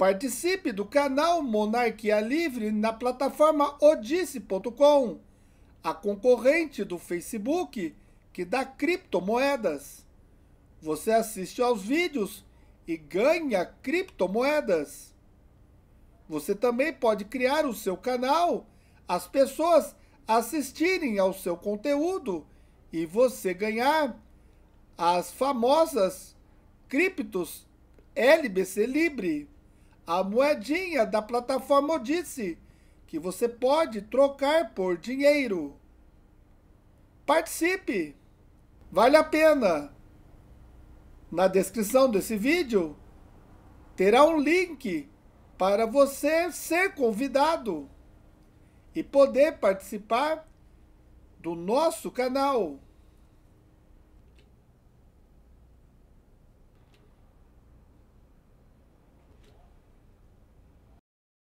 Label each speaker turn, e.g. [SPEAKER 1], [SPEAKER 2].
[SPEAKER 1] Participe do canal Monarquia Livre na plataforma odisse.com, a concorrente do Facebook que dá criptomoedas. Você assiste aos vídeos e ganha criptomoedas. Você também pode criar o seu canal, as pessoas assistirem ao seu conteúdo e você ganhar as famosas criptos LBC Libre a moedinha da plataforma Odisse, que você pode trocar por dinheiro. Participe! Vale a pena! Na descrição desse vídeo terá um link para você ser convidado e poder participar do nosso canal.